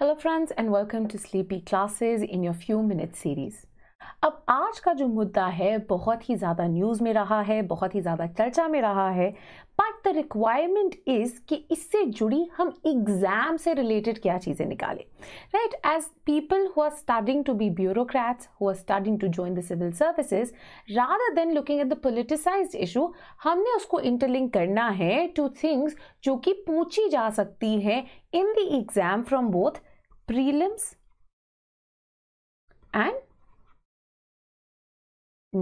Hello friends and welcome to sleepy classes in your few minute series अब आज का जो मुद्दा है बहुत ही ज़्यादा न्यूज़ में रहा है बहुत ही ज़्यादा चर्चा में रहा है बट द रिक्वायरमेंट इज़ कि इससे जुड़ी हम एग्ज़ाम से रिलेटेड क्या चीज़ें निकालें right as people who are starting to be bureaucrats who are starting to join the civil services rather than looking at the politicise issue हमने उसको इंटरलिंक करना है टू थिंग्स जो कि पूछी जा सकती हैं in the exam from both prelims and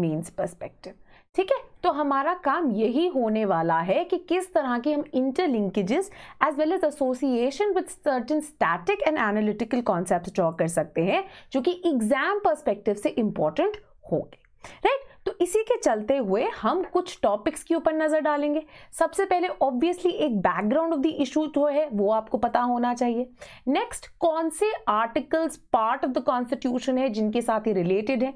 mains perspective ठीक है तो हमारा काम यही होने वाला है कि किस तरह के हम interlinkages as well as association with certain static and analytical concept draw कर सकते हैं जो कि एग्जाम पर्सपेक्टिव से इंपॉर्टेंट होंगे राइट तो इसी के चलते हुए हम कुछ टॉपिक्स के ऊपर नज़र डालेंगे सबसे पहले ऑब्वियसली एक बैकग्राउंड ऑफ द इशू जो है वो आपको पता होना चाहिए नेक्स्ट कौन से articles part of the constitution है जिनके साथ ही रिलेटेड है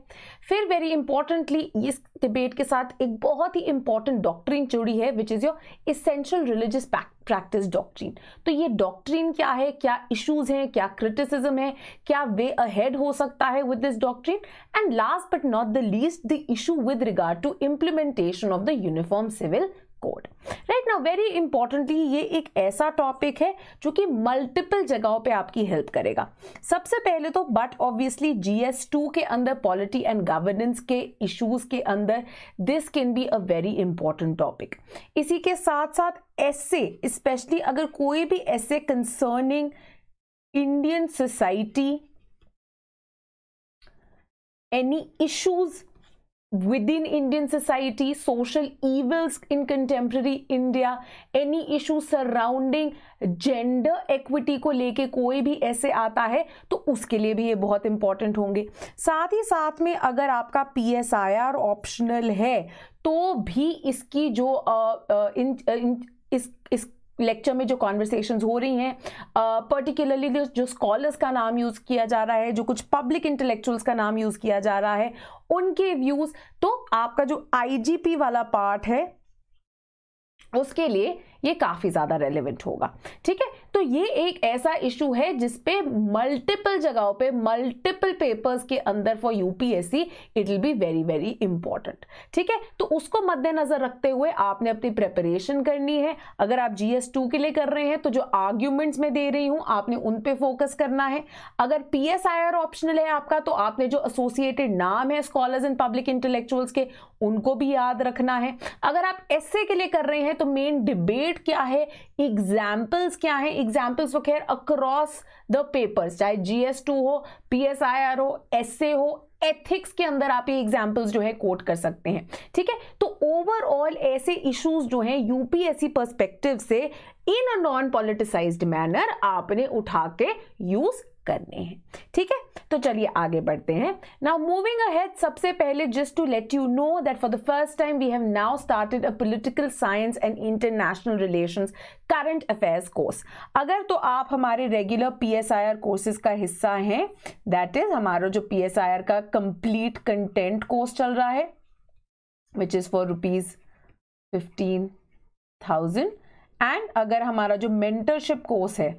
फिर वेरी इंपॉर्टेंटली इस डिबेट के साथ एक बहुत ही इंपॉर्टेंट डॉक्ट्रिन जुड़ी है which is your essential religious pact practice doctrine तो ये डॉक्ट्रीन क्या है क्या इश्यूज हैं क्या क्रिटिसिज्म है क्या वे अहेड हो सकता है with this doctrine and last but not the least the issue with regard to implementation of the uniform civil code right ना वेरी इंपॉर्टेंटली ये एक ऐसा टॉपिक है जो कि मल्टीपल जगहों पे आपकी हेल्प करेगा सबसे पहले तो बट ऑब्वियसली जीएस टू के अंदर पॉलिटी एंड गवर्नेंस के इश्यूज के अंदर this can be a very important topic इसी के साथ साथ ऐसे स्पेशली अगर कोई भी ऐसे concerning Indian society any issues within Indian society, social evils in contemporary India, any issue surrounding gender equity ko leke koi bhi aise aata hai to uske liye bhi ye bahut important honge sath hi sath mein agar aapka psir optional hai to bhi iski jo uh, uh, in, uh, in, is is lecture में जो conversation हो रही हैं particularly uh, जो scholars का नाम use किया जा रहा है जो कुछ पब्लिक इंटेलेक्चुअल्स का नाम यूज़ किया जा रहा है उनके व्यूज़ तो आपका जो आईजीपी वाला पार्ट है उसके लिए ये काफ़ी ज़्यादा रेलिवेंट होगा ठीक है तो ये एक ऐसा इशू है जिसपे मल्टीपल जगहों पे मल्टीपल पेपर्स के अंदर for UPSC it will be very very important ठीक है तो उसको मद्देनजर रखते हुए आपने अपनी प्रेपरेशन करनी है अगर आप जीएस टू के लिए कर रहे हैं तो जो आर्ग्यूमेंट्स में दे रही हूं आपने उन पे फोकस करना है अगर P S I R optional है आपका तो आपने जो एसोसिएटेड नाम है स्कॉलर्स एंड पब्लिक इंटेलेक्चुअल्स के उनको भी याद रखना है अगर आप एस के लिए कर रहे हैं तो मेन डिबेट टेम्पलेट क्या है एग्जाम्पल्स क्या है एग्जाम्पल्स तो खैर अक्रॉस द पेपर्स चाहे जीएस टू हो पीएसआईआर हो एसए हो एथिक्स के अंदर आप ये एग्जाम्पल्स जो है कोट कर सकते हैं ठीक है तो ओवरऑल ऐसे इश्यूज जो हैं यूपीएससी पर्सपेक्टिव से in a non politicised manner आपने उठा के यूज करने हैं ठीक है तो चलिए आगे बढ़ते हैं नाउ मूविंग अहेड सबसे पहले just to let you know that for the first time we have now started a political science and international relations current affairs course अगर तो आप हमारे रेगुलर पीएसआईआर कोर्सेज का हिस्सा हैं दैट इज हमारा जो पीएसआईआर का कंप्लीट कंटेंट कोर्स चल रहा है which is for rupees fifteen thousand and अगर हमारा जो मेंटरशिप कोर्स है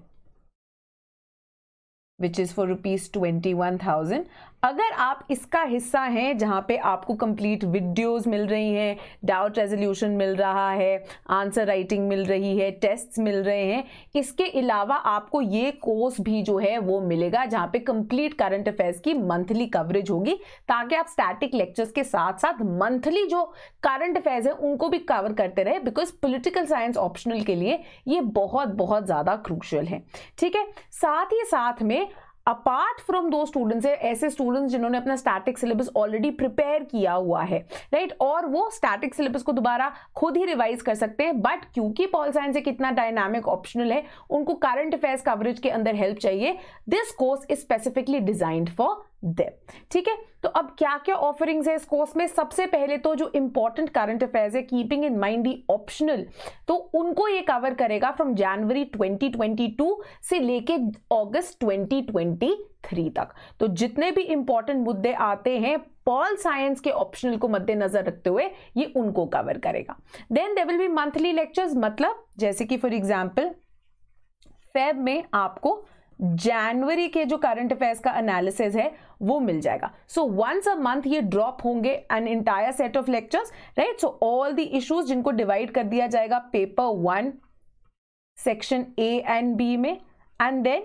which is for rupees 21,000 अगर आप इसका हिस्सा हैं जहाँ पे आपको कंप्लीट वीडियोस मिल रही हैं डाउट रेजोल्यूशन मिल रहा है आंसर राइटिंग मिल रही है टेस्ट्स मिल रहे हैं इसके अलावा आपको ये कोर्स भी जो है वो मिलेगा जहाँ पे कंप्लीट करंट अफेयर्स की मंथली कवरेज होगी ताकि आप स्टैटिक लेक्चर्स के साथ साथ मंथली जो करंट अफेयर्स हैं उनको भी कवर करते रहे बिकॉज पोलिटिकल साइंस ऑप्शनल के लिए ये बहुत बहुत ज़्यादा क्रूशल है ठीक है साथ ही साथ में अपार्ट फ्रॉम दो स्टूडेंट्स है ऐसे स्टूडेंट्स जिन्होंने अपना स्टैटिक सिलेबस ऑलरेडी प्रिपेयर किया हुआ है राइट right? और वो स्टैटिक सिलेबस को दोबारा खुद ही रिवाइज कर सकते हैं बट क्योंकि पॉल साइंस से कितना डायनामिक ऑप्शनल है उनको करंट अफेयर्स कवरेज के अंदर हेल्प चाहिए this course is specifically designed for they ठीक है तो अब क्या क्या ऑफरिंग्स है इस कोर्स में सबसे पहले तो जो इंपॉर्टेंट करंट अफेयर्स है keeping in mind the optional तो उनको ये कवर करेगा फ्रॉम जनवरी 2022 से लेके अगस्त 2023 तक तो जितने भी इंपॉर्टेंट मुद्दे आते हैं पॉल साइंस के ऑप्शनल को मद्देनजर रखते हुए ये उनको कवर करेगा then they will be monthly lectures मतलब जैसे कि फॉर एग्जाम्पल फेब में आपको जनवरी के जो करंट अफेयर्स का एनालिसिस है वो मिल जाएगा सो वंस अ मंथ ये ड्रॉप होंगे an entire set of lectures right so all the issues जिनको डिवाइड कर दिया जाएगा paper one section A and B में and then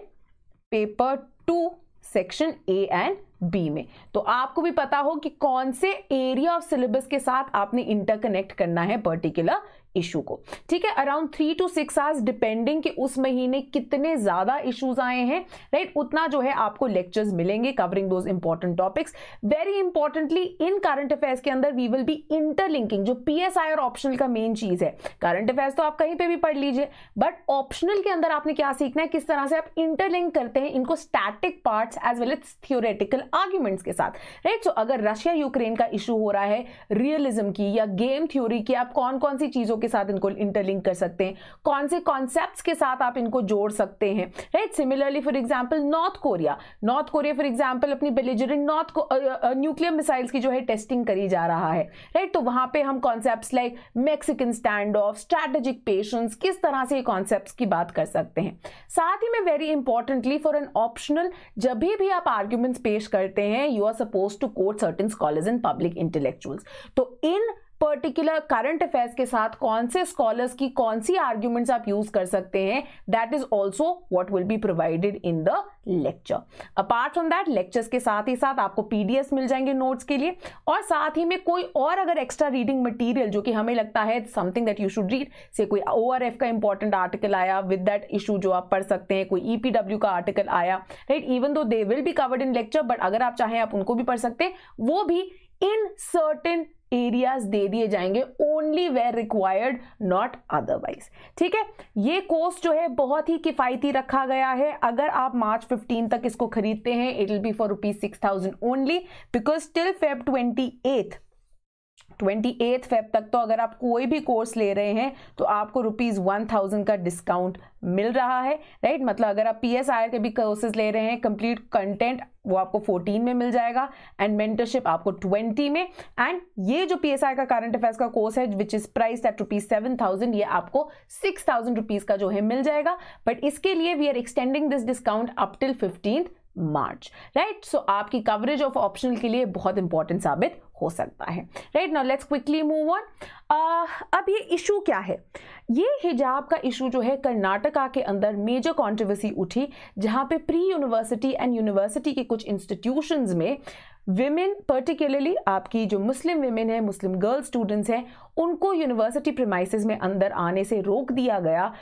paper two section A and B में तो आपको भी पता हो कि कौन से एरिया ऑफ सिलेबस के साथ आपने इंटरकनेक्ट करना है पर्टिकुलर इशू को ठीक है around three to six hours depending कि उस महीने कितने ज़्यादा इश्यूज आए हैं राइट right? उतना जो है आपको लेक्चर्स मिलेंगे covering those important topics very importantly in current affairs के अंदर वी विल बी इंटरलिंकिंग जो पी और ऑप्शनल का मेन चीज़ है करंट अफेयर्स तो आप कहीं पर भी पढ़ लीजिए बट ऑप्शनल के अंदर आपने क्या सीखना है किस तरह से आप इंटरलिंक करते हैं इनको static part as well as theoretical arguments के साथ राइट right? सो so, अगर रशिया यूक्रेन का इशू हो रहा है रियलिज्म की या गेम थ्योरी की आप कौन कौन सी चीज़ों के साथ इनको इंटरलिंक कर सकते हैं कौन से कॉन्सेप्ट के साथ आप इनको जोड़ सकते हैं right similarly for example North Korea North Korea for example अपनी बेलिजरेंट नॉर्थ न्यूक्लियर मिसाइल्स की जो है टेस्टिंग करी जा रहा है राइट right? तो वहां पर हम concept like Mexican standoff strategic patience किस तरह से कॉन्सेप्ट की बात कर सकते हैं साथ ही में very importantly for an optional जब भी, भी आप आर्ग्यूमेंट्स पेश करते हैं you are suppose to quote certain scholars and public intellectuals तो इन पर्टिकुलर करंट अफेयर्स के साथ कौन से स्कॉलर्स की कौन सी आर्ग्यूमेंट्स आप यूज कर सकते हैं that is also what will be provided in the lecture apart from that lectures के साथ ही साथ आपको पीडीएस मिल जाएंगे नोट्स के लिए और साथ ही में कोई और अगर एक्स्ट्रा रीडिंग मटीरियल जो कि हमें लगता है something that you should read से कोई ओ का इंपॉर्टेंट आर्टिकल आया विद दैट इशू जो आप पढ़ सकते हैं कोई ई e का आर्टिकल आया right even though they will be covered in lecture but अगर आप चाहें आप उनको भी पढ़ सकते हैं वो भी इन सर्टेन एरियाज दे दिए जाएंगे only where required not otherwise ठीक है ये कोर्स जो है बहुत ही किफ़ायती रखा गया है अगर आप मार्च 15 तक इसको खरीदते हैं it will be for rupees six thousand only because till Feb twenty eighth twenty eighth Feb तक तो अगर आप कोई भी कोर्स ले रहे हैं तो आपको रुपीज़ वन थाउजेंड का डिस्काउंट मिल रहा है राइट मतलब अगर आप पी एस आई के भी कोर्सेज ले रहे हैं कंप्लीट कंटेंट वो आपको फोर्टीन में मिल जाएगा एंड मेंटरशिप आपको ट्वेंटी में एंड ये जो पी एस आई का करंट अफेयर्स का कोर्स है which is price at rupees seven thousand ये आपको सिक्स थाउजेंड रुपीज़ का जो है मिल जाएगा बट इसके लिए we are extending this discount up till fifteen March right so आपकी कवरेज ऑफ ऑप्शनल के लिए बहुत इंपॉर्टेंट साबित हो सकता है right now let's quickly move on अब ये इशू क्या है ये हिजाब का इशू जो है कर्नाटका के अंदर मेजर कंट्रोवर्सी उठी जहाँ पे प्री यूनिवर्सिटी एंड यूनिवर्सिटी के कुछ इंस्टीट्यूशंस में विमेन पर्टिकुलरली आपकी जो मुस्लिम विमेन है मुस्लिम गर्ल स्टूडेंट्स हैं उनको यूनिवर्सिटी प्रमाइसिस में अंदर आने से रोक दिया गया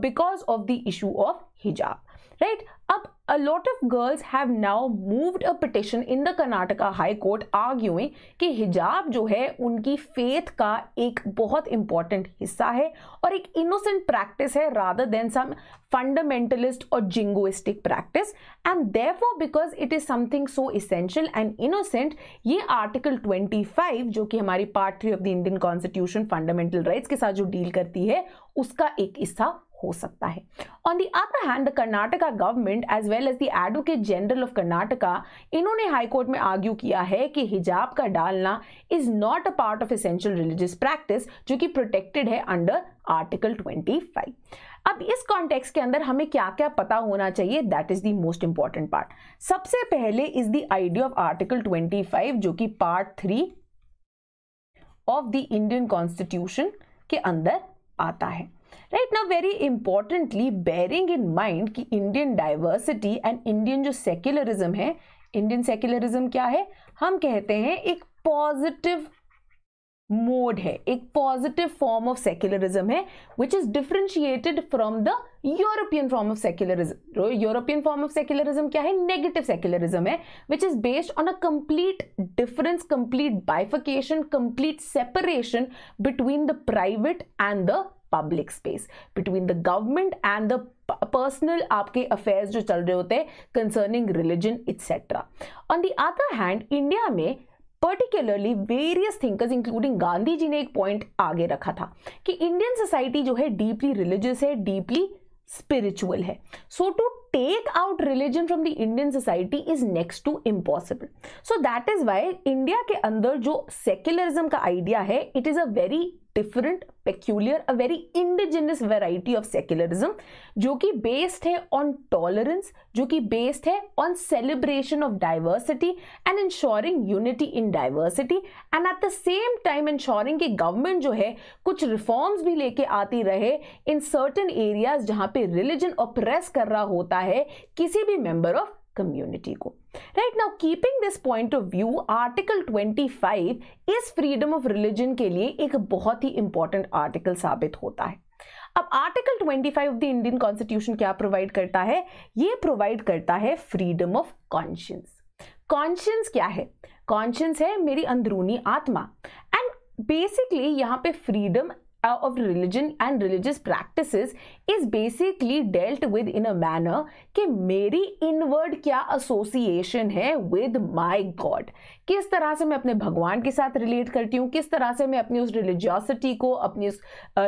because of the issue of hijab right up a lot of girls have now moved a petition in the Karnataka High Court arguing कि हिजाब जो है उनकी फेथ का एक बहुत इंपॉर्टेंट हिस्सा है और एक इनोसेंट प्रैक्टिस है रादर देन सम फंडामेंटलिस्ट और jingoistic practice and therefore because it is something so essential and innocent ये आर्टिकल 25 जो कि हमारी part three of the Indian constitution fundamental rights के साथ जो डील करती है उसका एक हिस्सा हो सकता है on the other hand the Karnataka government as well as the advocate general of Karnataka इन्होंने हाईकोर्ट में आर्ग्यू किया है कि हिजाब का डालना is not a part of essential religious practice जो कि प्रोटेक्टेड है अंडर आर्टिकल 25 अब इस कॉन्टेक्स्ट के अंदर हमें क्या क्या पता होना चाहिए that is the most important part सबसे पहले is the idea of article 25 जो कि part three of the Indian constitution के अंदर आता है राइट ना very importantly bearing in mind कि इंडियन डाइवर्सिटी एंड इंडियन जो सेक्युलरिज्म है इंडियन सेक्युलरिज्म क्या है हम कहते हैं एक पॉजिटिव मोड है एक पॉजिटिव फॉर्म ऑफ सेक्युलरिज्म है which is differentiated from the European form of secularism European form of secularism क्या है नेगेटिव सेक्युलरिज्म है which is based on a complete difference complete bifurcation complete separation between the private and the public space between the government and the personal आपके affairs जो चल रहे होते हैं concerning religion etcetera on the other hand India में particularly various thinkers including Gandhi ji ने एक point आगे रखा था कि इंडियन सोसाइटी जो है डीपली रिलीजियस है डीपली स्पिरिचुअल है so to take out religion from the Indian society is next to impossible so that is why India के अंदर जो सेक्युलरिज्म का आइडिया है it is a very different peculiar a very indigenous variety of secularism जो कि based है on tolerance जो कि बेस्ड है on celebration of diversity and ensuring unity in diversity and at the same time ensuring कि government जो है कुछ रिफॉर्म्स भी लेके आती रहे इन सर्टन एरियाज जहाँ पे रिलीजन ऑप्रेस कर रहा होता है किसी भी मेम्बर ऑफ कम्युनिटी को right now keeping this point of view article 25 इस फ्रीडम ऑफ रिलीजन के लिए एक बहुत ही इंपॉर्टेंट आर्टिकल साबित होता है अब article 25 of the Indian constitution क्या प्रोवाइड करता है ये प्रोवाइड करता है फ्रीडम ऑफ कॉन्शियंस कॉन्शियंस क्या है कॉन्शियंस है मेरी अंदरूनी आत्मा एंड बेसिकली यहाँ पे freedom uh, of religion and religious practices is basically dealt with in a manner कि मेरी inward क्या association है with my God किस तरह से मैं अपने भगवान के साथ relate करती हूँ किस तरह से मैं अपनी उस religiosity को अपनी उस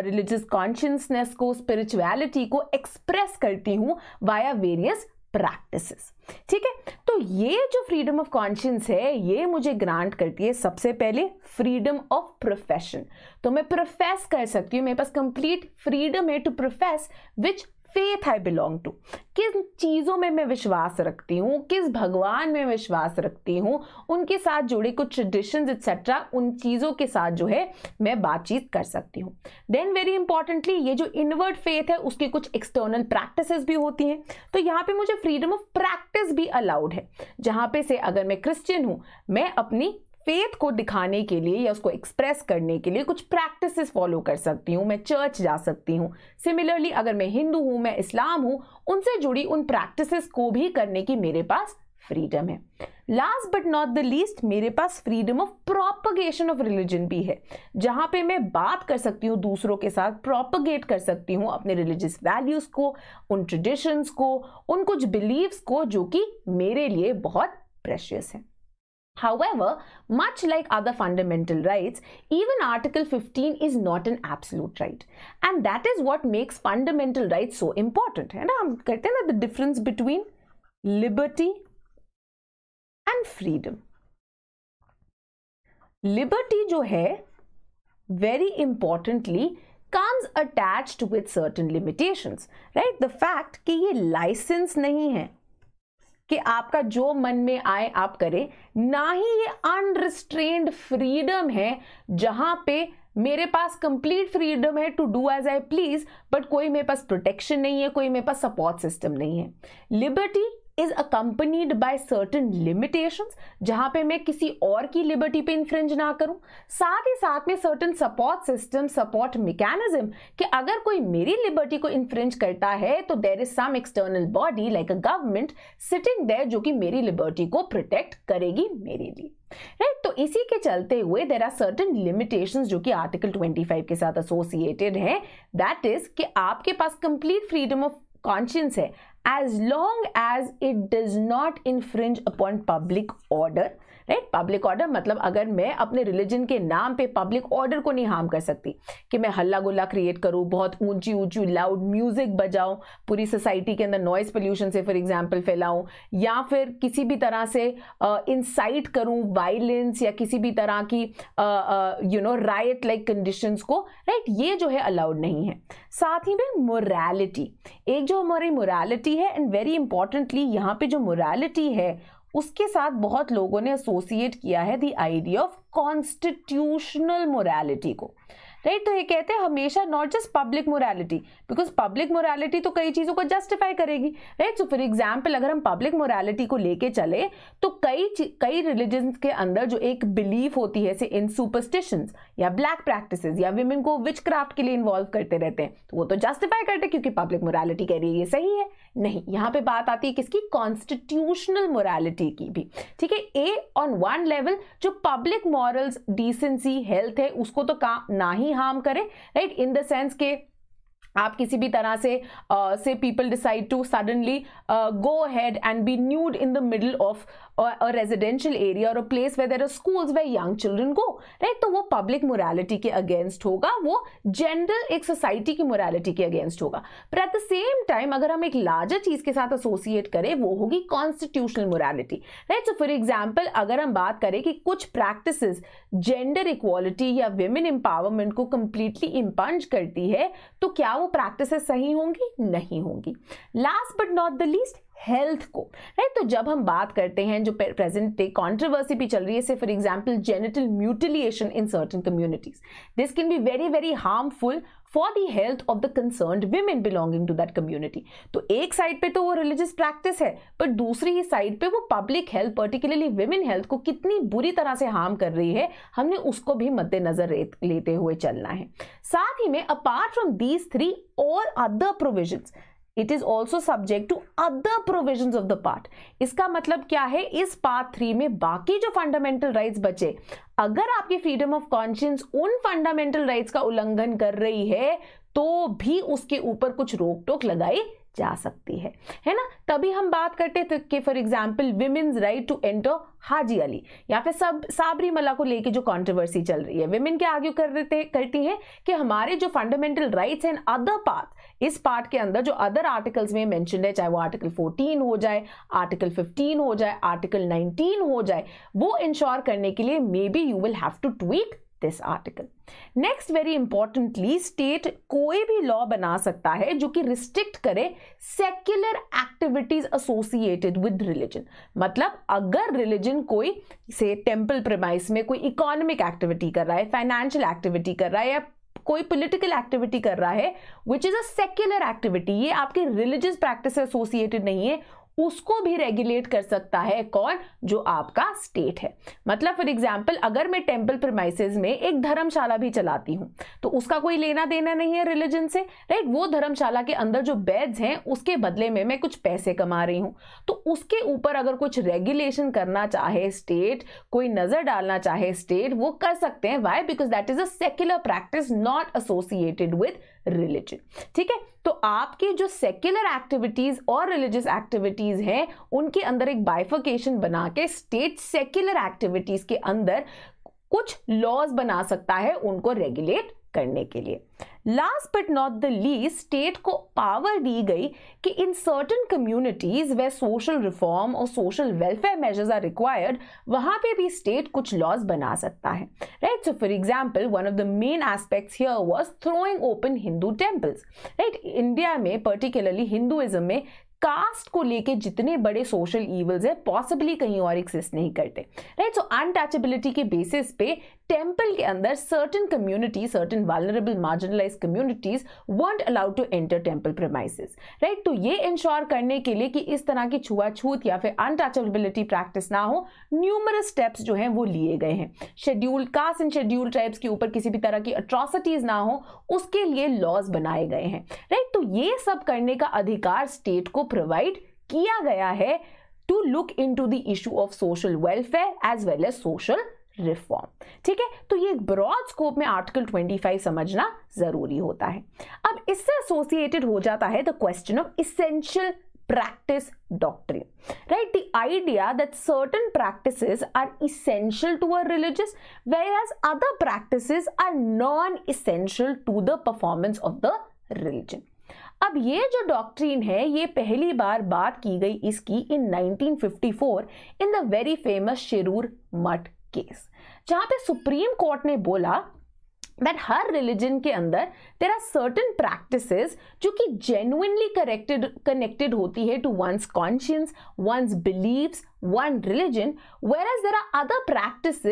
religious consciousness को spirituality को express करती हूँ via various practices ठीक है तो ये जो फ्रीडम ऑफ कॉन्शियंस है ये मुझे ग्रांट करती है सबसे पहले फ्रीडम ऑफ प्रोफेशन तो मैं प्रोफेस कर सकती हूँ मेरे पास कंप्लीट फ्रीडम है to profess which faith I belong to किस चीज़ों में मैं विश्वास रखती हूँ किस भगवान में विश्वास रखती हूँ उनके साथ जुड़े कुछ ट्रेडिशंस एक्सेट्रा उन चीज़ों के साथ जो है मैं बातचीत कर सकती हूँ देन वेरी इंपॉर्टेंटली ये जो इनवर्ड फेथ है उसकी कुछ एक्सटर्नल प्रैक्टिस भी होती हैं तो यहाँ पे मुझे फ्रीडम ऑफ प्रैक्टिस भी अलाउड है जहाँ पे से अगर मैं क्रिश्चियन हूँ मैं अपनी फेथ को दिखाने के लिए या उसको एक्सप्रेस करने के लिए कुछ प्रैक्टिसेस फॉलो कर सकती हूँ मैं चर्च जा सकती हूँ सिमिलरली अगर मैं हिंदू हूँ मैं इस्लाम हूँ उनसे जुड़ी उन प्रैक्टिसेस को भी करने की मेरे पास फ्रीडम है last but not the least मेरे पास freedom of propagation of religion भी है जहाँ पे मैं बात कर सकती हूँ दूसरों के साथ प्रोपगेट कर सकती हूँ अपने रिलीजियस वैल्यूज़ को उन ट्रेडिशंस को उन कुछ बिलीव्स को जो कि मेरे लिए बहुत प्रेशियस है However, much like other fundamental rights, even Article 15 is not an absolute right. And that is what makes fundamental rights so important. And I'm getting at the difference between liberty and freedom. Liberty जो है, very importantly, comes attached with certain limitations, right? The fact that this license नहीं कि आपका जो मन में आए आप करें ना ही ये अनरिस्ट्रेंड फ्रीडम है जहां पे मेरे पास कंप्लीट फ्रीडम है to do as I please but कोई मेरे पास प्रोटेक्शन नहीं है कोई मेरे पास सपोर्ट सिस्टम नहीं है liberty is accompanied by certain limitation जहां पे मैं किसी और की लिबर्टी पे इन्फ्रिंज ना करूं साथ ही साथ में certain support system support mechanism कि अगर कोई मेरी लिबर्टी को इन्फ्रिंज करता है तो there is some external body like a government sitting there जो कि मेरी लिबर्टी को प्रोटेक्ट करेगी मेरे लिए राइट right? तो इसी के चलते हुए देर आर सर्टन लिमिटेशन जो कि आर्टिकल 25 के साथ एसोसिएटेड है दैट इज कि आपके पास कंप्लीट फ्रीडम ऑफ कॉन्शियंस है as long as it does not infringe upon public order right public order मतलब अगर मैं अपने रिलीजन के नाम पे पब्लिक ऑर्डर को नहीं हार्म कर सकती कि मैं हल्ला गुल्ला क्रिएट करूँ बहुत ऊंची ऊंची लाउड म्यूजिक बजाऊँ पूरी सोसाइटी के अंदर नॉइज पोल्यूशन से फॉर एग्जाम्पल फैलाऊँ या फिर किसी भी तरह से इंसाइट करूँ वायलेंस या किसी भी तरह की you know right like condition को राइट right? ये जो है अलाउड नहीं है साथ ही में मोरालिटी एक जो हमारी मोरालिटी है एंड वेरी इंपॉर्टेंटली यहाँ पे जो मोरालिटी है उसके साथ बहुत लोगों ने एसोसिएट किया है the idea of constitutional morality को राइट right? तो ये कहते हैं हमेशा not just public morality because public morality तो कई चीज़ों को जस्टिफाई करेगी राइट सो फॉर एग्जाम्पल अगर हम पब्लिक मोरालिटी को लेके चले तो कई कई रिलीजन के अंदर जो एक बिलीफ होती है से इन सुपरस्टिशन या ब्लैक प्रैक्टिस या विमेन को विच क्राफ्ट के लिए इन्वॉल्व करते रहते हैं तो वो तो जस्टिफाई करते क्योंकि पब्लिक मोरालिटी कह रही है ये सही है नहीं यहाँ पे बात आती है किसकी कॉन्स्टिट्यूशनल मोरालिटी की भी ठीक है ए ऑन वन लेवल जो पब्लिक मॉरल्स डिसेंसी हेल्थ है उसको तो का ना ही हार्म करे राइट इन द सेंस के आप किसी भी तरह से से people decide to suddenly go ahead and be nude in the middle of or a residential area or a place where there are schools where young children go right तो वो public morality के against होगा वो general एक society की morality के against होगा पर at the same time अगर हम एक larger चीज़ के साथ associate करें वो होगी constitutional morality right so for example अगर हम बात करें कि कुछ practices gender equality या women empowerment को completely impinge करती है तो क्या वो practices सही होंगी नहीं होंगी last but not the least health को राइट तो जब हम बात करते हैं जो प्रेजेंट डे कॉन्ट्रोवर्सी भी चल रही है से for example genital mutilation in certain communities this can be very very harmful for the health of the concern women belonging to that community तो एक साइड पे तो वो रिलीजियस प्रैक्टिस है पर दूसरी ही साइड पे वो public health particularly women health को कितनी बुरी तरह से हार्म कर रही है हमने उसको भी मद्देनजर लेते हुए चलना है साथ ही में अपार्ट फ्रॉम दीज थ्री और other provision it is also subject to other provision of the part इसका मतलब क्या है इस पार्ट थ्री में बाकी जो फंडामेंटल राइट बचे अगर आपकी फ्रीडम ऑफ कॉन्शियंस उन फंडामेंटल राइट्स का उल्लंघन कर रही है तो भी उसके ऊपर कुछ रोक टोक लगाई जा सकती है है ना तभी हम बात करते थे कि for example women's right to enter Haji Ali या फिर सब साबरी मला को लेके जो कंट्रोवर्सी चल रही है विमेन क्या आर्ग्यू कर रहे करती है कि हमारे जो fundamental rights and other part इस पार्ट के अंदर जो अदर आर्टिकल्स में मैंशन है चाहे वो आर्टिकल फोर्टीन हो जाए आर्टिकल फिफ्टीन हो जाए आर्टिकल नाइनटीन हो जाए वो इंश्योर करने के लिए maybe you will have to tweak this article next very importantly state कोई भी लॉ बना सकता है जो कि रिस्ट्रिक्ट करे secular activities associated with religion मतलब अगर रिलीजन कोई से टेम्पल प्रमाइस में कोई इकोनॉमिक एक्टिविटी कर रहा है फाइनेंशियल एक्टिविटी कर रहा है या कोई पॉलिटिकल एक्टिविटी कर रहा है which is a secular activity ये आपके रिलीजियस प्रैक्टिस से एसोसिएटेड नहीं है उसको भी रेगुलेट कर सकता है कौन जो आपका स्टेट है मतलब फॉर एग्जाम्पल अगर मैं टेम्पल प्रमाइसिस में एक धर्मशाला भी चलाती हूँ तो उसका कोई लेना देना नहीं है रिलीजन से राइट वो धर्मशाला के अंदर जो बेड्स हैं उसके बदले में मैं कुछ पैसे कमा रही हूँ तो उसके ऊपर अगर कुछ रेगुलेशन करना चाहे स्टेट कोई नज़र डालना चाहे स्टेट वो कर सकते हैं why because that is a secular practice not associated with religion ठीक है तो आपकी जो सेक्युलर एक्टिविटीज और रिलीजियस एक्टिविटीज हैं उनके अंदर एक बाइफिकेशन बना के स्टेट सेक्युलर एक्टिविटीज के अंदर कुछ लॉज बना सकता है उनको रेगुलेट करने के लिए last but not the least state को पावर दी गई कि in certain communities where social reform और social welfare measures are required वहां पे भी स्टेट कुछ लॉज बना सकता है right so for example one of the main aspects here was throwing open Hindu temples right India में पर्टिकुलरली हिंदुइज्म में कास्ट को लेके जितने बड़े सोशल इवल्स हैं पॉसिबली कहीं और एग्जिस्ट नहीं करते राइट सो अनटचेबिलिटी के बेसिस पे टेम्पल के अंदर certain community certain vulnerable marginalise communities weren't allowed to enter temple premises right तो ये इंश्योर करने के लिए कि इस तरह की छुआछूत या फिर अनटचेबिलिटी प्रैक्टिस ना हो न्यूमरस स्टेप्स जो हैं वो लिए गए हैं scheduled caste and schedule tribes के ऊपर किसी भी तरह की अट्रॉसिटीज ना हो उसके लिए लॉज बनाए गए हैं राइट तो ये सब करने का अधिकार स्टेट को प्रोवाइड किया गया है to look into the issue of social welfare as well as social reform ठीक है तो ये ब्रॉड स्कोप में आर्टिकल 25 समझना जरूरी होता है अब इससे एसोसिएटेड हो जाता है the question of essential practice doctrine right the idea that certain practice are essential to a religious as other practice are non essential to the performance of the religion अब ये जो डॉक्ट्रीन है ये पहली बार बात की गई इसकी in 1954 in the very famous Shirur Mutt case जहां पे सुप्रीम कोर्ट ने बोला दैट हर रिलीजन के अंदर देर आर सर्टन प्रैक्टिस जो कि जेन्यनली करेक्टेड कनेक्टेड होती है to one's conscience one's believe one religion whereas there are other practice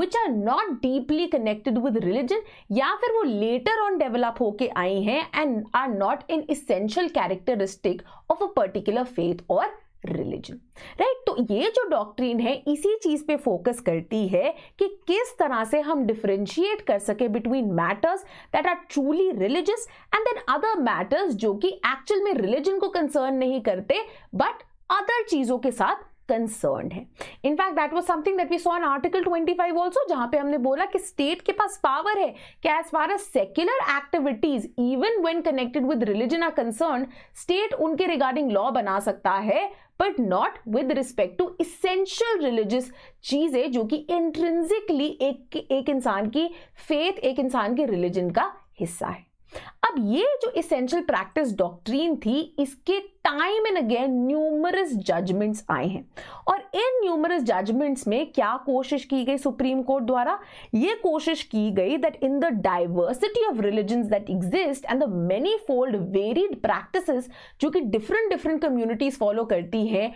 which are not deeply connected with religion या फिर वो लेटर ऑन डेवलप होके आई हैं and are not in essential characteristic of a particular faith और religion right तो ये जो डॉक्ट्रीन है इसी चीज पे फोकस करती है कि किस तरह से हम डिफ्रेंशिएट कर सके between matters that are truly religious and then other matters जो कि एक्चुअल में रिलीजन को कंसर्न नहीं करते बट अदर चीजों के साथ कंसर्न है in fact that was something that we saw in article 25 also जहां पे हमने बोला कि स्टेट के पास पावर है कि as far as secular activities even when connected with religion are concern state उनके रिगार्डिंग लॉ बना सकता है but not with respect to essential religious चीज़ें जो कि इंट्रेंसिकली एक एक इंसान की फेथ एक इंसान के रिलीजन का हिस्सा है अब ये जो इसेंशियल प्रैक्टिस डॉक्ट्रीन थी इसके time and again numerous judgments आए हैं और इन न्यूमरस जजमेंट्स में क्या कोशिश की गई सुप्रीम कोर्ट द्वारा ये कोशिश की गई that in the diversity of religion that exist and the many fold varied practice जो कि डिफरेंट डिफरेंट कम्युनिटीज फॉलो करती हैं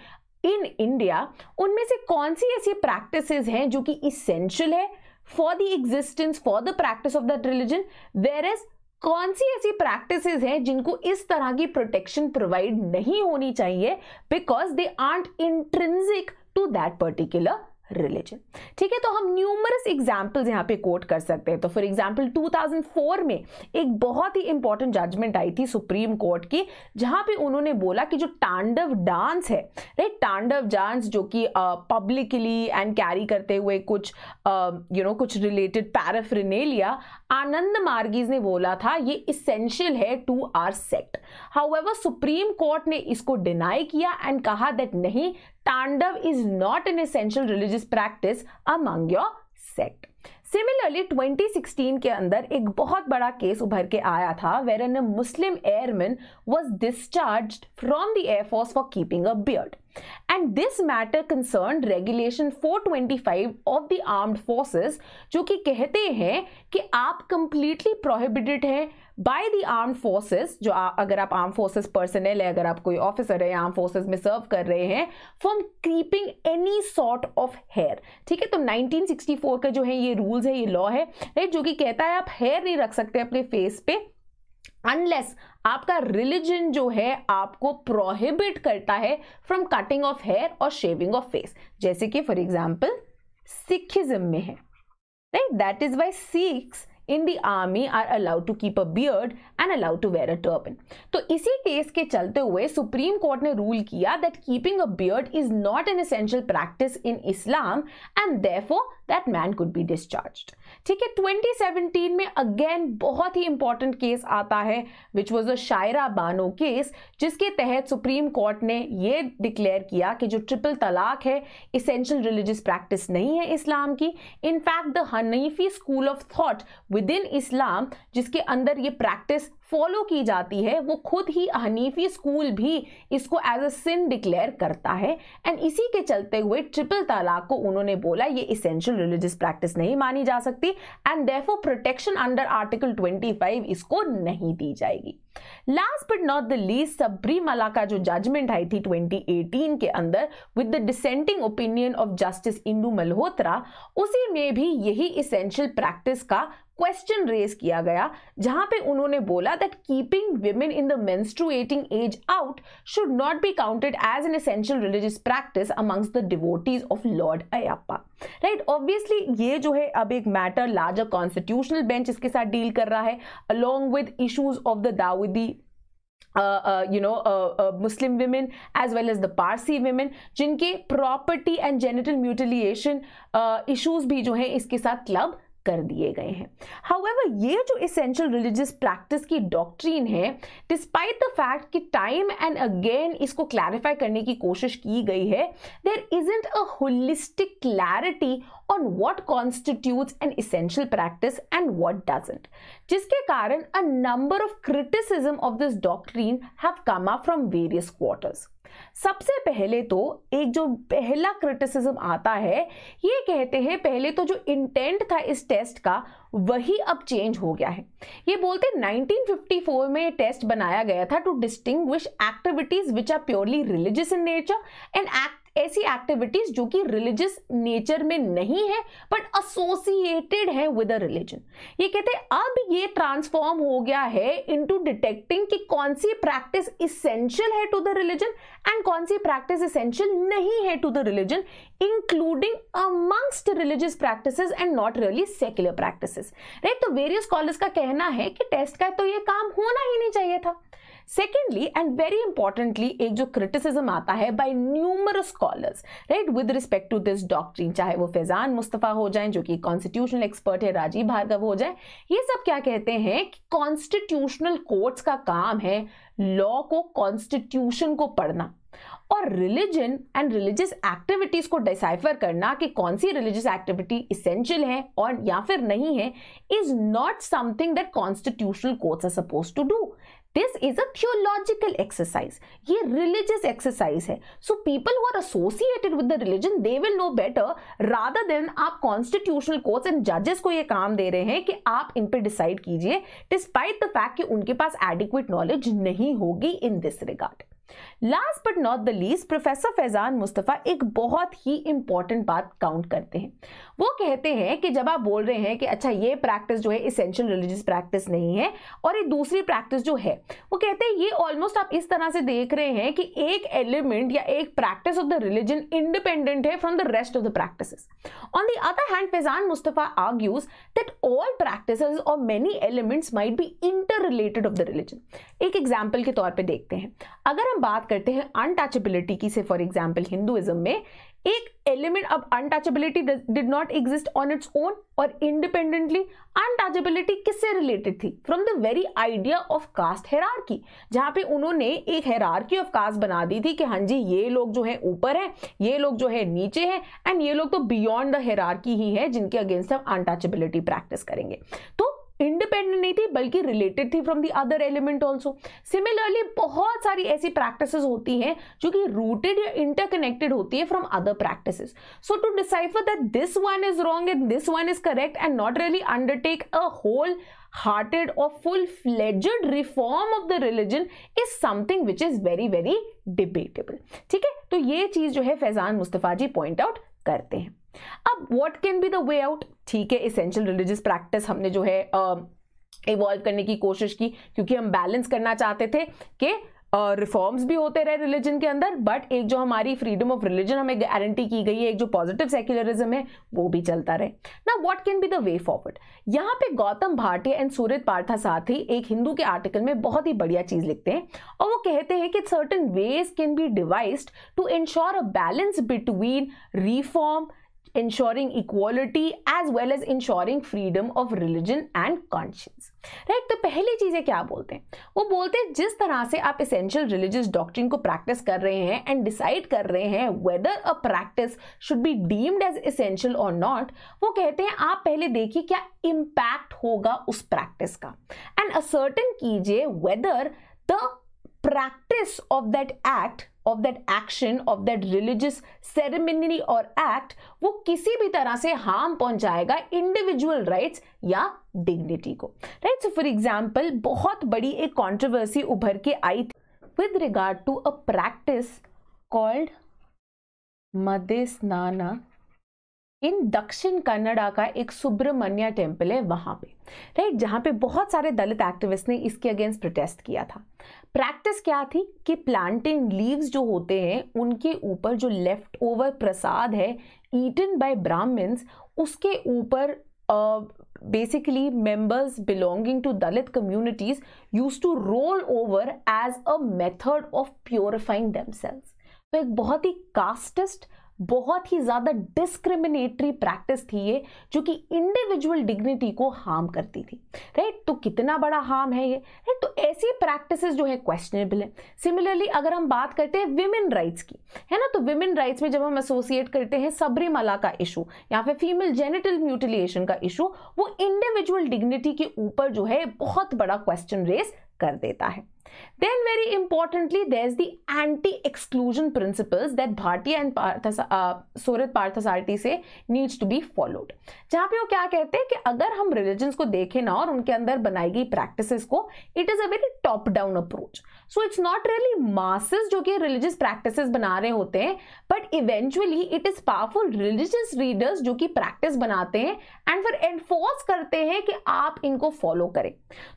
इन इंडिया उनमें से कौन सी ऐसी प्रैक्टिस हैं जो कि इसेंशियल है for the existence for the practice of that religion whereas कौन सी ऐसी प्रैक्टिस हैं जिनको इस तरह की प्रोटेक्शन प्रोवाइड नहीं होनी चाहिए because they aren't intrinsic to that particular religion ठीक है तो हम न्यूमरस एग्जाम्पल्स यहाँ पे कोट कर सकते हैं तो फॉर एग्जाम्पल 2004 में एक बहुत ही इंपॉर्टेंट जजमेंट आई थी सुप्रीम कोर्ट की जहाँ पे उन्होंने बोला कि जो टांडव डांस है राइट टांडव डांस जो कि पब्लिकली एंड कैरी करते हुए कुछ you uh, know you know, कुछ रिलेटेड पैराफ्रिनेलिया आनंद मार्गीज ने बोला था ये इसेंशियल है to our sect how Supreme Court ने इसको डिनाई किया एंड कहा दैट नहीं Tandav is not an essential religious practice among your sect. Similarly 2016 के अंदर एक बहुत बड़ा केस उभर के आया था where an Muslim airman was discharge from the air force for keeping a beard and this matter concern regulation four twenty five of the armed forces जो कि कहते हैं कि आप कंप्लीटली प्रोहिबिटेड हैं बाय द आर्म फोर्सेस जो आ, अगर आप आर्म फोर्सेस पर्सनल है अगर आप कोई ऑफिसर है आर्म फोर्सेस में सर्व कर रहे हैं from keeping any sort of hair ठीक है तो 1964 का जो है ये रूल्स है ये लॉ है राइट जो कि कहता है आप हेयर नहीं रख सकते अपने फेस पे अनलेस आपका रिलीजन जो है आपको प्रोहिबिट करता है फ्रॉम कटिंग ऑफ हेयर और शेविंग ऑफ फेस जैसे कि फॉर एग्जाम्पल सिखिज्म में है right that is why Sikhs in the army are allowed to keep a beard and allowed to wear a turban तो इसी केस के चलते हुए सुप्रीम कोर्ट ने रूल किया that keeping a beard is not an essential practice in Islam and therefore that man could be discharge ठीक है 2017 में अगेन बहुत ही इंपॉर्टेंट केस आता है which was a Shayara Bano case जिसके तहत सुप्रीम कोर्ट ने ये डिक्लेयर किया कि जो ट्रिपल तलाक है इसेंशियल रिलीजियस प्रैक्टिस नहीं है इस्लाम की in fact the Hanafi school of thought within Islam जिसके अंदर ये प्रैक्टिस फॉलो की जाती है वो खुद ही हनीफी स्कूल भी इसको एज अ सिन डिक्लेयर करता है एंड इसी के चलते हुए ट्रिपल तलाक को उन्होंने बोला ये इसेंशियल रिलीजियस प्रैक्टिस नहीं मानी जा सकती and de facto protection under article 25 इसको नहीं दी जाएगी last but not the least Sabarimala का जो जजमेंट आई थी 2018 के अंदर with the dissenting opinion of Justice Indu Malhotra उसी में भी यही इसेंशियल प्रैक्टिस का क्वेश्चन रेज किया गया जहां पे उन्होंने बोला that keeping women in the menstruating age out should not be counted as an essential religious practice amongst the devotees of Lord Ayyappa right obviously ये जो है अब एक मैटर लार्जर कॉन्स्टिट्यूशनल बेंच इसके साथ डील कर रहा है along with issues of the Dawoodi with the uh, no Muslim women as well as the Parsi women जिनके property genital mutilation uh, issues भी जो हैं इसके साथ club कर दिए गए हैं हाउएवर ये जो इसेंशियल रिलीजियस प्रैक्टिस की डॉक्ट्रीन है डिस्पाइट द फैक्ट कि टाइम एंड अगेन इसको क्लैरिफाई करने की कोशिश की गई है there isn't a holistic clarity on what constitutes an essential practice and what doesn't. jiske karan a number of criticism of this doctrine have come up from various quarters. सबसे पहले तो एक जो पहला क्रिटिसिज्म आता है ये कहते हैं पहले तो जो इंटेंट था इस टेस्ट का वही अब चेंज हो गया है ये बोलते 1954 में टेस्ट बनाया गया था to distinguish activities which are purely religious in nature and act ऐसी एक्टिविटीज जो कि रिलीजियस नेचर में नहीं है बट एसोसिएटेड है विद अ रिलीजन ये कहते हैं अब ये ट्रांसफॉर्म हो गया है इनटू डिटेक्टिंग कि कौन सी प्रैक्टिस इसेंशियल है टू द रिलीजन एंड कौन सी प्रैक्टिस इसेंशियल नहीं है to the religion including amongst religious practice and not really secular practice right तो वेरियस कॉलेज का कहना है कि टेस्ट का तो ये काम होना ही नहीं चाहिए था सेकेंडली एंड वेरी इंपॉर्टेंटली एक जो क्रिटिसिज्म आता है by numerous scholars right with respect to this doctrine चाहे वो फैजान मुस्तफ़ा हो जाए जो कि कॉन्स्टिट्यूशनल एक्सपर्ट है राजीव भार्गव हो जाए ये सब क्या कहते हैं कि कॉन्स्टिट्यूशनल कोर्ट्स का काम है लॉ को कॉन्स्टिट्यूशन को पढ़ना और रिलीजन एंड रिलीजियस एक्टिविटीज़ को डिसाइफर करना कि कौन सी रिलीजियस एक्टिविटी इसेंशियल है और या फिर नहीं है is not something that constitutional courts are suppose to do this is a theological exercise ये रिलीजियस एक्सरसाइज है so people who are associated with the religion they will know better rather than आप constitutional courts and जजेस को ये काम दे रहे हैं कि आप इन पर डिसाइड कीजिए डिस्पाइट द फैक्ट कि उनके पास एडिक्वेट नॉलेज नहीं होगी in this regard last but not the least professor Faizan Mustafa एक बहुत ही इंपॉर्टेंट बात काउंट करते हैं वो कहते हैं कि जब आप बोल रहे हैं कि अच्छा ये प्रैक्टिस जो है इसेंशियल रिलीजियस प्रैक्टिस नहीं है और ये दूसरी प्रैक्टिस जो है वो कहते हैं ये ऑलमोस्ट आप इस तरह से देख रहे हैं कि एक एलिमेंट या एक practice of the religion independent है from the rest of the practice on the other hand Faizan Mustafa argues that all practice और many elements might be interrelated of the religion एक एग्जाम्पल के तौर पर देखते हैं अगर हम बात करते हैं अनटचेबिलिटी की से फॉर एग्जाम्पल हिंदुइज्म में एक एलिमेंट अब untouchability did not exist on its own और इंडिपेंडेंटली अनटचेबिलिटी किससे रिलेटेड थी from the very idea of caste hierarchy जहां पे उन्होंने एक हेरारकी ऑफ कास्ट बना दी थी कि हाँ जी ये लोग जो है ऊपर है ये लोग जो है नीचे है एंड ये लोग तो बियॉन्ड द हेरारकी ही है जिनके अगेंस्ट हम अनटचेबिलिटी प्रैक्टिस करेंगे तो इंडिपेंडेंट नहीं थी बल्कि रिलेटेड थी from the other element also similarly बहुत सारी ऐसी प्रैक्टिस होती हैं जो कि रूटेड या इंटरकनेक्टेड होती है from other practice so to decipher that this one is wrong and this one is correct and not really undertake a wholehearted और full fledged reform of the religion is something which is very very debatable ठीक है तो ये चीज जो है Faizan Mustafa ji point out करते हैं अब what can be the way out ठीक है इसेंशियल रिलीजियस प्रैक्टिस हमने जो है इवॉल्व करने की कोशिश की क्योंकि हम बैलेंस करना चाहते थे कि रिफॉर्म्स uh, भी होते रहे रिलीजन के अंदर बट एक जो हमारी फ्रीडम ऑफ रिलीजन हमें गारंटी की गई है एक जो पॉजिटिव सेक्युलरिज्म है वो भी चलता रहे ना what can be the way forward यहाँ पे गौतम भाटिया एंड सूरत पार्था साथ ही एक हिंदू के आर्टिकल में बहुत ही बढ़िया चीज लिखते हैं और वो कहते हैं कि certain ways can be devised to ensure a balance between reform ensuring equality as well as ensuring freedom of religion and conscience. Right तो पहली चीज़ें क्या बोलते हैं वो बोलते हैं जिस तरह से आप इसेंशियल रिलीजियस डॉक्ट्रिन को प्रैक्टिस कर रहे हैं एंड डिसाइड कर रहे हैं whether a practice should be deemed as essential और नॉट वो कहते हैं आप पहले देखिए क्या इम्पैक्ट होगा उस प्रैक्टिस का एंड असर्टन कीजिए whether the practice of that act of that action of that religious ceremony और एक्ट वो किसी भी तरह से हार्म पहुंचाएगा इंडिविजुअल राइट्स या डिग्निटी को राइट सो फॉर एग्जाम्पल बहुत बड़ी एक कॉन्ट्रोवर्सी उभर के आई थी with regard to a practice called Made Snana इन दक्षिण कन्नड़ा का एक सुब्रमण्य टेम्पल है वहाँ पे राइट जहाँ पे बहुत सारे दलित एक्टिविस्ट ने इसके अगेंस्ट प्रोटेस्ट किया था प्रैक्टिस क्या थी कि प्लांटिंग लीव्स जो होते हैं उनके ऊपर जो लेफ्ट ओवर प्रसाद है ईटन बाय ब्राह्मण्स उसके ऊपर basically members belonging to Dalit communities use to roll over as a method of purifying themselves तो एक बहुत ही कास्टिस्ट बहुत ही ज़्यादा डिस्क्रिमिनेटरी प्रैक्टिस थी ये जो कि इंडिविजुअल डिग्निटी को हार्म करती थी राइट तो कितना बड़ा हार्म है ये राइट तो ऐसी प्रैक्टिस जो है क्वेश्चनेबल है सिमिलरली अगर हम बात करते हैं विमेन राइट्स की है ना तो विमेन राइट्स में जब हम एसोसिएट करते हैं सबरीमला का इशू या फिर फीमेल जेनिटल म्यूटिलेशन का इशू वो इंडिविजुअल डिग्निटी के ऊपर जो है बहुत बड़ा क्वेश्चन रेस कर देता है Then very importantly, there's the anti-exclusion principles that Bhartiya and partha uh, Sorat Parthasarthi से needs to be followed. jahan pe wo kya kehte hai ki agar hum religions ko dekhe na aur unke andar banayi gayi practices ko it is a very top down approach. So it's not really masses jo ki religious practices bana rahe hote hain but eventually it is powerful religious readers jo ki practice banate hain and for enforce karte hain ki aap inko follow kare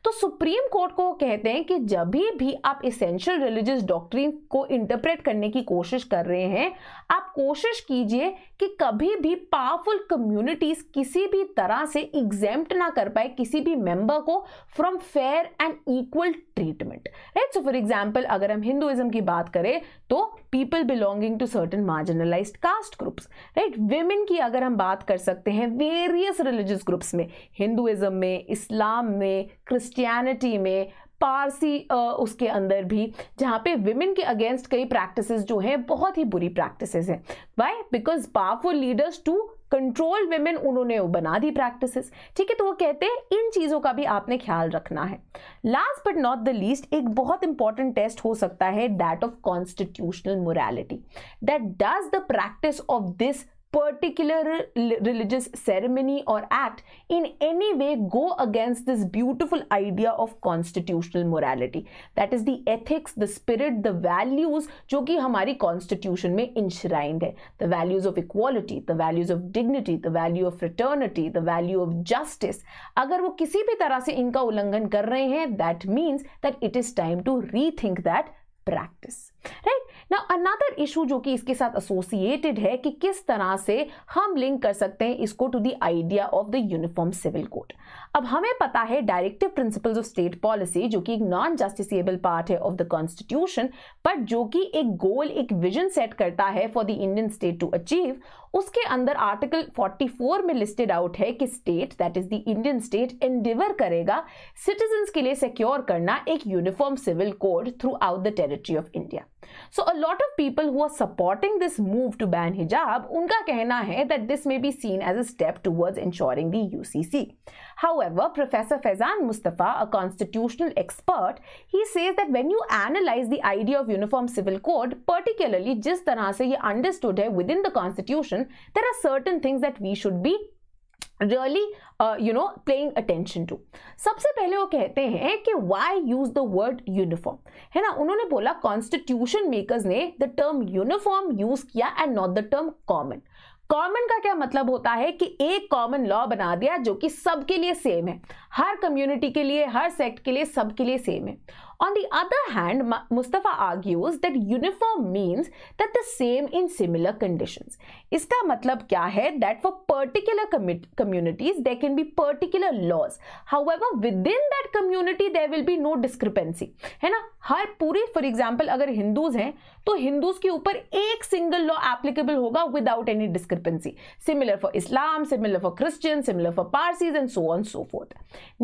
to Supreme Court ko kehte hain ki jab कभी भी आप essential religious doctrine को interpret करने की कोशिश कर रहे हैं आप कोशिश कीजिए कि कभी भी पावरफुल कम्युनिटीज किसी भी तरह से एग्जेम्प्ट ना कर पाए किसी भी मेंबर को from fair and equal treatment right so for example अगर हम हिंदुइज्म की बात करें तो people belonging to certain marginalise caste groups right women की अगर हम बात कर सकते हैं वेरियस रिलीजियस ग्रुप्स में हिंदुइज्म में इस्लाम में क्रिश्चियनिटी में पारसी उसके अंदर भी जहाँ पे विमेन के अगेंस्ट कई प्रैक्टिसेस जो हैं बहुत ही बुरी प्रैक्टिसेस हैं why because powerful leaders to control women उन्होंने बना दी प्रैक्टिसेस ठीक है तो वो कहते हैं इन चीज़ों का भी आपने ख्याल रखना है last but not the least एक बहुत इंपॉर्टेंट टेस्ट हो सकता है that of constitutional morality that does the practice of this particular religious ceremony or act in any way go against this beautiful idea of constitutional morality that is the ethics the spirit the values जो hamari constitution may enshrined the values of equality the values of dignity the value of fraternity the value of justice अगर वो किसी भी तरह से इनका उल्लंघन कर रहे that means that it is time to rethink that practice right ना अनदर इशू जो कि इसके साथ एसोसिएटेड है कि किस तरह से हम लिंक कर सकते हैं इसको to the idea of the uniform civil code अब हमें पता है directive principles of state policy जो कि एक नॉन जस्टिसबल पार्ट है ऑफ द कॉन्स्टिट्यूशन बट जो कि एक गोल एक विजन सेट करता है for the Indian state to achieve उसके अंदर आर्टिकल 44 में लिस्टेड आउट है कि state that is the Indian state endeavour करेगा सिटीजन के लिए सिक्योर करना एक uniform civil code throughout the territory of India So a lot of people who are supporting this move to ban hijab, unka कहना है that this may be seen as a step towards ensuring the UCC. However, Professor Fezan Mustafa, a constitutional expert, he says that when you analyze the idea of uniform civil code, particularly just तरह से ये understood है within the constitution, there are certain things that we should be really you know playing attention to सबसे पहले वो कहते हैं कि why use the word uniform है ना उन्होंने बोला कॉन्स्टिट्यूशन मेकर्स ने द टर्म यूनिफॉर्म यूज किया and not the term common common का क्या मतलब होता है कि एक कॉमन लॉ बना दिया जो कि सबके लिए सेम है हर कम्युनिटी के लिए हर सेक्ट के लिए सबके लिए सेम है On the other hand, Mustafa argues that uniform means that the same in similar conditions. इसका matlab क्या that for particular communities there can be particular laws. However, within that community there will be no discrepancy. है ना हर puri, for example अगर Hindus तो हिंदूज के ऊपर एक सिंगल लॉ एप्लीकेबल होगा without any discrepancy similar for Islam similar for Christian similar for Parsis and so on so fourth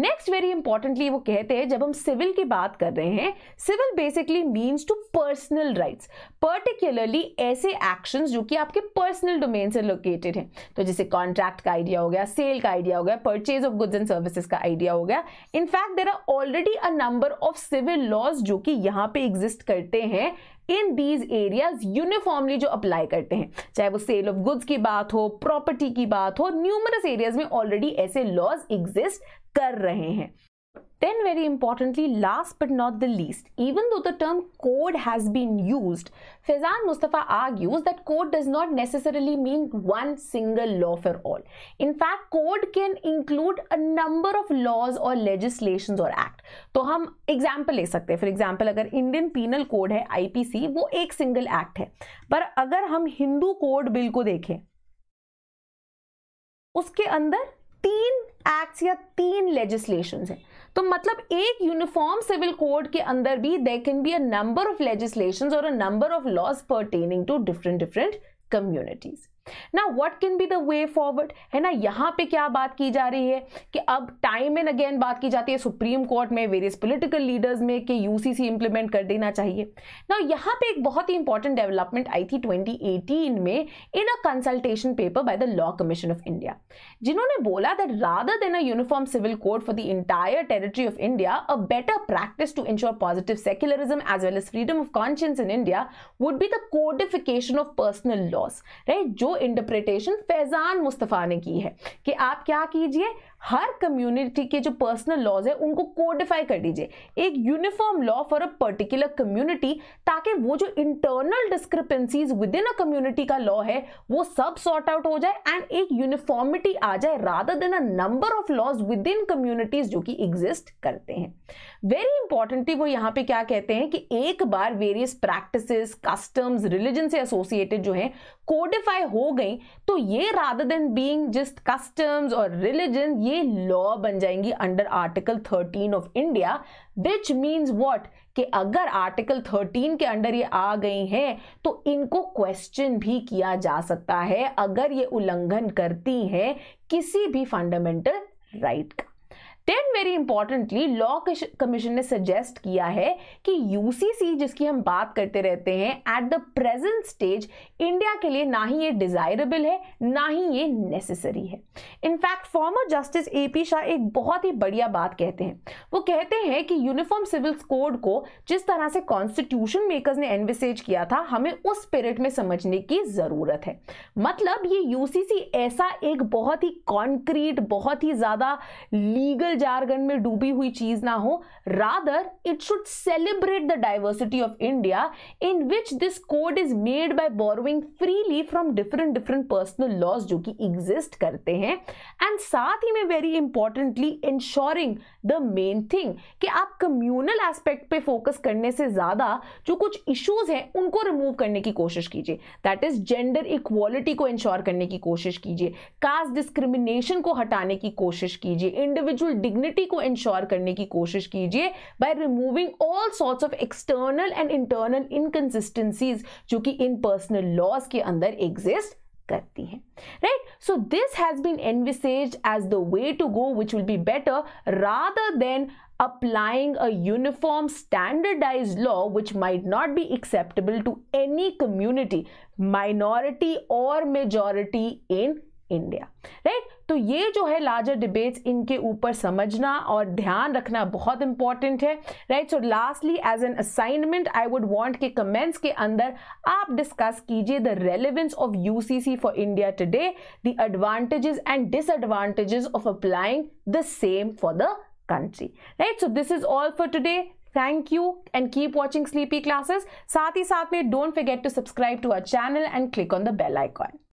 next very importantly वो कहते हैं जब हम सिविल की बात कर रहे हैं civil basically means to personal rights particularly ऐसे एक्शंस जो कि आपके पर्सनल डोमेन से लोकेटेड हैं तो जैसे कॉन्ट्रैक्ट का आइडिया हो गया सेल का आइडिया हो गया purchase of goods and services का आइडिया हो गया in fact there are already a number of civil laws जो कि यहाँ पे एग्जिस्ट करते हैं इन दीज एरियाज यूनिफॉर्मली जो अप्लाई करते हैं चाहे वो सेल ऑफ गुड्स की बात हो प्रॉपर्टी की बात हो न्यूमरस एरियाज में ऑलरेडी ऐसे लॉज एग्जिस्ट कर रहे हैं Then, very importantly, last but not the least, even though the term code has been used, Faizan Mustafa argues that code does not necessarily mean one single law for all. In fact, code can include a number of laws or legislations or act. to hum example le sakte hain for example agar indian penal code hai ipc wo ek single act hai par agar hum hindu code bill ko dekhe uske andar teen acts ya teen legislations hai तो मतलब एक uniform civil code के अंदर भी there can be a number of legislation और a number of laws pertaining to different different communities ना what can be the way forward है ना यहाँ पे क्या बात की जा रही है कि अब टाइम एंड अगेन बात की जाती है सुप्रीम कोर्ट में वेरियस पोलिटिकल लीडर्स में कि यू सी सी इम्प्लीमेंट कर देना चाहिए ना यहाँ पे एक बहुत ही इंपॉर्टेंट डेवलपमेंट आई थी ट्वेंटी एटीन में in a consultation paper by the Law Commission of India जिन्होंने बोला that rather than a uniform civil code for the entire territory of India a better practice to ensure positive secularism as well as freedom of conscience in India would be the codification of personal laws right जो interpretation Faizan Mustafa ने की है कि आप क्या कीजिए हर community के जो पर्सनल लॉज है उनको कोडिफाई कर दीजिए एक uniform law for a particular community ताकि वो जो internal discrepancies within a community का लॉ है वो सब सॉर्ट आउट हो जाए एंड एक यूनिफॉर्मिटी आ जाए rather than a number of laws within communities जो कि एग्जिस्ट करते हैं वेरी इंपॉर्टेंटली वो यहाँ पे क्या कहते हैं कि एक बार वेरियस प्रैक्टिस कस्टम्स रिलीजन से एसोसिएटेड जो है कोडिफाई हो गई तो ये rather than being just customs और रिलीजन ये लॉ बन जाएंगी under article 13 of India which means what कि अगर आर्टिकल 13 के अंडर ये आ गई हैं तो इनको क्वेश्चन भी किया जा सकता है अगर ये उल्लंघन करती हैं किसी भी फंडामेंटल राइट right का then very importantly law commission ने सजेस्ट किया है कि यूसीसी जिसकी हम बात करते रहते हैं at the present stage India के लिए ना ही ये डिजायरेबल है ना ही ये नेसेसरी है in fact former justice A P Shah एक बहुत ही बढ़िया बात कहते हैं वो कहते हैं कि यूनिफॉर्म सिविल कोड को जिस तरह से कॉन्स्टिट्यूशन मेकर्स ने एनविसेज किया था हमें उस स्पिरिट में समझने की जरूरत है मतलब ये यूसीसी ऐसा एक बहुत ही कॉन्क्रीट बहुत ही ज्यादा लीगल टेक्निकल जारगन में डूबी हुई चीज ना हो rather it should celebrate the diversity of India in which this code is made by borrowing freely from different different personal laws जो कि एग्जिस्ट करते हैं एंड साथ ही में very importantly ensuring the main thing कि आप कम्युनल एस्पेक्ट पे फोकस करने से ज़्यादा जो कुछ इश्यूज हैं उनको रिमूव करने की कोशिश कीजिए दैट इज जेंडर इक्वालिटी को इंश्योर करने की कोशिश कीजिए कास्ट डिस्क्रिमिनेशन को हटाने की कोशिश कीजिए इंडिविजुअल डिग्निटी को इंश्योर करने की कोशिश कीजिए by removing all sorts of external and internal inconsistencies जो कि इन पर्सनल लॉज के अंदर exist Right, so this has been envisaged as the way to go, which will be better rather than applying a uniform standardized law which might not be acceptable to any community minority or majority in India right तो ये जो है larger debates इनके ऊपर समझना और ध्यान रखना बहुत इंपॉर्टेंट है right so lastly as an assignment I would want के कमेंट्स के अंदर आप डिस्कस कीजिए the relevance of UCC for India today the advantages and disadvantages of applying the same for the country right so this is all for today thank you and keep watching sleepy classes साथ ही साथ में don't forget to subscribe to our channel and click on the bell icon